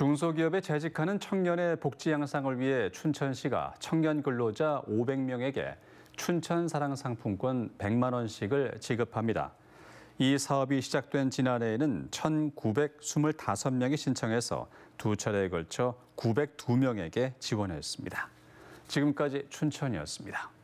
중소기업에 재직하는 청년의 복지 향상을 위해 춘천시가 청년 근로자 500명에게 춘천 사랑 상품권 100만 원씩을 지급합니다. 이 사업이 시작된 지난해에는 1,925명이 신청해서 두 차례에 걸쳐 902명에게 지원했습니다. 지금까지 춘천이었습니다.